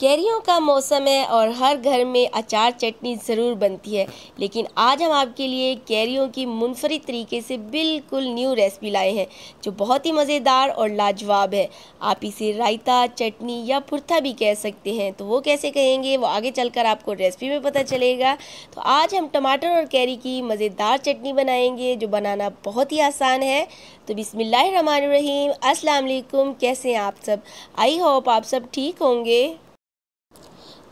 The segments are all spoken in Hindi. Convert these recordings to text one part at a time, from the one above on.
कैरियों का मौसम है और हर घर में अचार चटनी ज़रूर बनती है लेकिन आज हम आपके लिए कैरियों की मुनफरद तरीके से बिल्कुल न्यू रेसिपी लाए हैं जो बहुत ही मज़ेदार और लाजवाब है आप इसे रायता चटनी या पुरथा भी कह सकते हैं तो वो कैसे कहेंगे वो आगे चलकर आपको रेसिपी में पता चलेगा तो आज हम टमाटर और कैरी की मज़ेदार चटनी बनाएँगे जो बनाना बहुत ही आसान है तो बिसमीम असलकुम कैसे हैं आप सब आई होप आप सब ठीक होंगे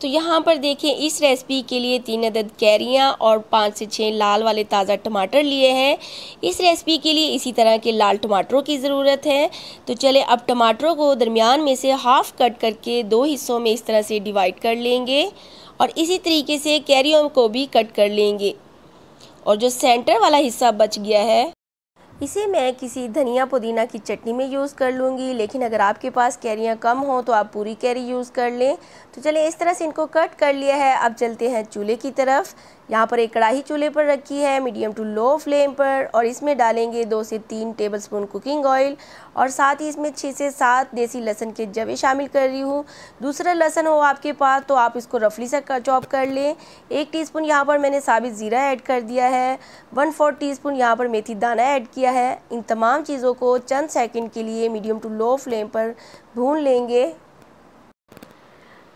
तो यहाँ पर देखें इस रेसिपी के लिए तीन अदद कैरियाँ और पाँच से छः लाल वाले ताज़ा टमाटर लिए हैं इस रेसिपी के लिए इसी तरह के लाल टमाटरों की ज़रूरत है तो चले अब टमाटरों को दरमियान में से हाफ़ कट करके दो हिस्सों में इस तरह से डिवाइड कर लेंगे और इसी तरीके से कैरियों को भी कट कर लेंगे और जो सेंटर वाला हिस्सा बच गया है इसे मैं किसी धनिया पुदीना की चटनी में यूज़ कर लूँगी लेकिन अगर आपके पास कैरियाँ कम हो तो आप पूरी कैरी यूज़ कर लें तो चलिए इस तरह से इनको कट कर लिया है अब चलते हैं चूल्हे की तरफ यहाँ पर एक कढ़ाई चूल्हे पर रखी है मीडियम टू लो फ्लेम पर और इसमें डालेंगे दो से तीन टेबलस्पून कुकिंग ऑयल और साथ ही इसमें छः से सात देसी लहसन के जवे शामिल कर रही हूँ दूसरा लहसन हो आपके पास तो आप इसको रफली सा चॉप कर लें एक टीस्पून यहाँ पर मैंने साबित ज़ीरा ऐड कर दिया है वन फोर टी स्पून यहाँ पर मेथी दाना ऐड किया है इन तमाम चीज़ों को चंद सेकेंड के लिए मीडियम टू लो फ्लेम पर भून लेंगे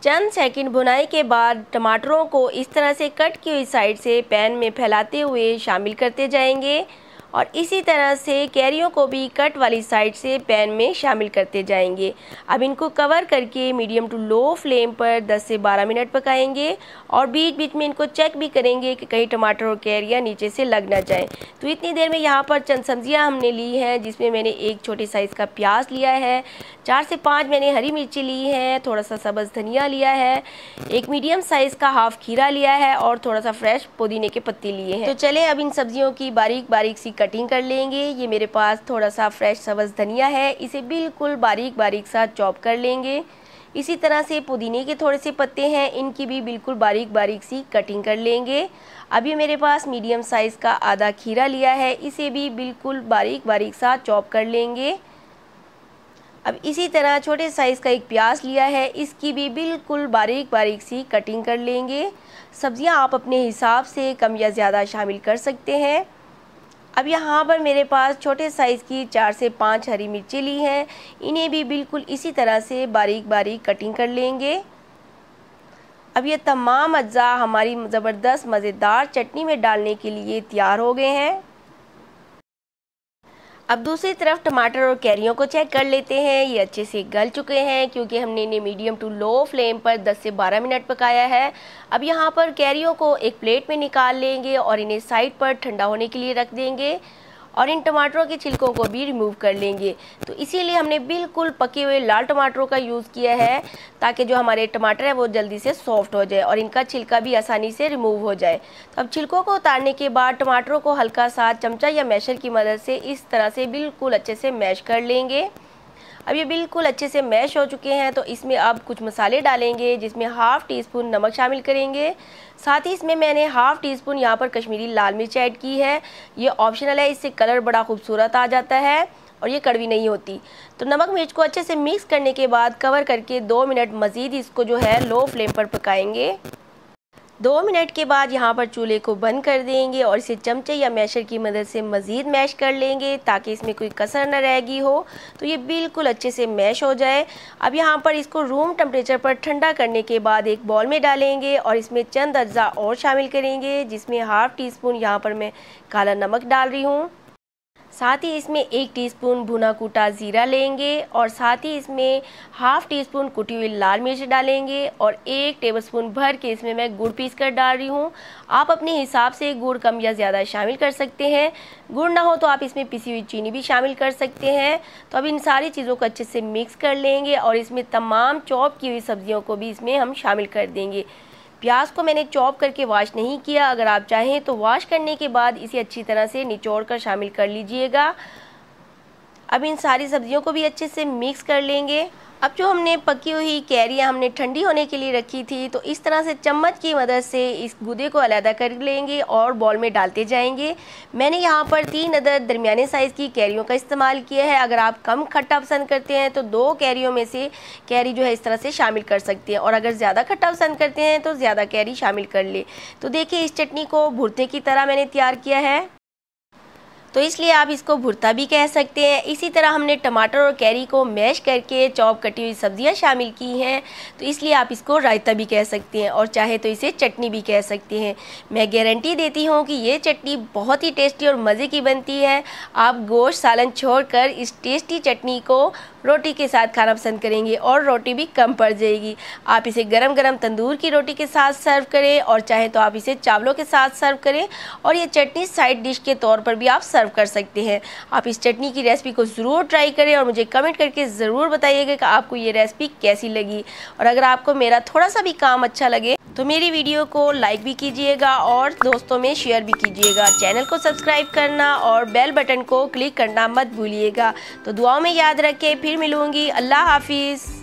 चंद सेकंड बुनाई के बाद टमाटरों को इस तरह से कट की हुई साइड से पैन में फैलाते हुए शामिल करते जाएंगे और इसी तरह से कैरियों को भी कट वाली साइड से पैन में शामिल करते जाएंगे अब इनको कवर करके मीडियम टू लो फ्लेम पर 10 से 12 मिनट पकाएंगे और बीच बीच में इनको चेक भी करेंगे कि कहीं टमाटर और कैरिया नीचे से लग ना जाए तो इतनी देर में यहाँ पर चंद सब्जियाँ हमने ली हैं जिसमें मैंने एक छोटे साइज़ का प्याज लिया है चार से पाँच मैंने हरी मिर्ची ली है थोड़ा सा सब्ज़ धनिया लिया है एक मीडियम साइज़ का हाफ खीरा लिया है और थोड़ा सा फ्रेश पुदीने के पत्ते लिए हैं तो चले अब इन सब्जियों की बारीक बारीक सी कटिंग कर लेंगे ये मेरे पास थोड़ा सा फ्रेश सब्ज़ धनिया है इसे बिल्कुल बारीक बारीक सा चॉप कर लेंगे इसी तरह से पुदीने के थोड़े से पत्ते हैं इनकी भी बिल्कुल बारीक बारीक सी कटिंग कर लेंगे अभी मेरे पास मीडियम साइज़ का आधा खीरा लिया है इसे भी बिल्कुल बारीक बारीक सा चॉप कर लेंगे अब इसी तरह छोटे साइज़ का एक प्याज लिया है इसकी भी बिल्कुल बारीक बारीक सी कटिंग कर लेंगे सब्ज़ियां आप अपने हिसाब से कम या ज़्यादा शामिल कर सकते हैं अब यहाँ पर मेरे पास छोटे साइज़ की चार से पाँच हरी मिर्ची ली हैं इन्हें भी बिल्कुल इसी तरह से बारीक बारीक कटिंग कर लेंगे अब ये तमाम अज्जा हमारी ज़बरदस्त मज़ेदार चटनी में डालने के लिए तैयार हो गए हैं अब दूसरी तरफ टमाटर और कैरियों को चेक कर लेते हैं ये अच्छे से गल चुके हैं क्योंकि हमने इन्हें मीडियम टू लो फ्लेम पर 10 से 12 मिनट पकाया है अब यहाँ पर कैरियों को एक प्लेट में निकाल लेंगे और इन्हें साइड पर ठंडा होने के लिए रख देंगे और इन टमाटरों के छिलकों को भी रिमूव कर लेंगे तो इसीलिए हमने बिल्कुल पके हुए लाल टमाटरों का यूज़ किया है ताकि जो हमारे टमाटर है वो जल्दी से सॉफ्ट हो जाए और इनका छिलका भी आसानी से रिमूव हो जाए तो अब छिलकों को उतारने के बाद टमाटरों को हल्का सा चमचा या मैशर की मदद से इस तरह से बिल्कुल अच्छे से मैश कर लेंगे अब ये बिल्कुल अच्छे से मैश हो चुके हैं तो इसमें अब कुछ मसाले डालेंगे जिसमें हाफ़ टी स्पून नमक शामिल करेंगे साथ ही इसमें मैंने हाफ़ टी स्पून यहाँ पर कश्मीरी लाल मिर्च ऐड की है ये ऑप्शनल है इससे कलर बड़ा खूबसूरत आ जाता है और ये कड़वी नहीं होती तो नमक मिर्च को अच्छे से मिक्स करने के बाद कवर करके दो मिनट मज़ीद इसको जो है लो फ्लेम पर पकाएंगे दो मिनट के बाद यहाँ पर चूल्हे को बंद कर देंगे और इसे चमचे या मैशर की मदद से मज़ीद मैश कर लेंगे ताकि इसमें कोई कसर न रहेगी हो तो ये बिल्कुल अच्छे से मैश हो जाए अब यहाँ पर इसको रूम टम्परेचर पर ठंडा करने के बाद एक बॉल में डालेंगे और इसमें चंद अज्जा और शामिल करेंगे जिसमें हाफ़ टी स्पून यहाँ पर मैं काला नमक डाल रही हूँ साथ ही इसमें एक टीस्पून भुना कूटा ज़ीरा लेंगे और साथ ही इसमें हाफ़ टी स्पून कुटी हुई लाल मिर्च डालेंगे और एक टेबलस्पून भर के इसमें मैं गुड़ पीस कर डाल रही हूँ आप अपने हिसाब से गुड़ कम या ज़्यादा शामिल कर सकते हैं गुड़ ना हो तो आप इसमें पिसी हुई चीनी भी शामिल कर सकते हैं तो अब इन सारी चीज़ों को अच्छे से मिक्स कर लेंगे और इसमें तमाम चॉप की हुई सब्ज़ियों को भी इसमें हम शामिल कर देंगे प्याज को मैंने चॉप करके वॉश नहीं किया अगर आप चाहें तो वॉश करने के बाद इसे अच्छी तरह से निचोड़ कर शामिल कर लीजिएगा अब इन सारी सब्जियों को भी अच्छे से मिक्स कर लेंगे अब जो हमने पकी हुई कैरियाँ हमने ठंडी होने के लिए रखी थी तो इस तरह से चम्मच की मदद से इस गुदे को अलहदा कर लेंगे और बॉल में डालते जाएंगे मैंने यहाँ पर तीन अदर दरमियाने साइज़ की कैरियों का इस्तेमाल किया है अगर आप कम खट्टा पसंद करते हैं तो दो कैरियों में से कैरी जो है इस तरह से शामिल कर सकते हैं और अगर ज़्यादा खट्टा पसंद करते हैं तो ज़्यादा कैरी शामिल कर ले तो देखिए इस चटनी को भुरते की तरह मैंने तैयार किया है तो इसलिए आप इसको भुरता भी कह सकते हैं इसी तरह हमने टमाटर और कैरी को मैश करके चॉप कटी हुई सब्जियां शामिल की हैं तो इसलिए आप इसको रायता भी कह सकते हैं और चाहे तो इसे चटनी भी कह सकते हैं मैं गारंटी देती हूँ कि ये चटनी बहुत ही टेस्टी और मज़े की बनती है आप गोश्त सालन छोड़ इस टेस्टी चटनी को रोटी के साथ खाना पसंद करेंगे और रोटी भी कम पड़ जाएगी आप इसे गरम गरम तंदूर की रोटी के साथ सर्व करें और चाहे तो आप इसे चावलों के साथ सर्व करें और ये चटनी साइड डिश के तौर पर भी आप सर्व सर्व कर सकते हैं आप इस चटनी की रेसिपी को ज़रूर ट्राई करें और मुझे कमेंट करके ज़रूर बताइएगा कि आपको ये रेसिपी कैसी लगी और अगर आपको मेरा थोड़ा सा भी काम अच्छा लगे तो मेरी वीडियो को लाइक भी कीजिएगा और दोस्तों में शेयर भी कीजिएगा चैनल को सब्सक्राइब करना और बेल बटन को क्लिक करना मत भूलिएगा तो दुआओं में याद रखें फिर मिलूँगी अल्लाह हाफिज़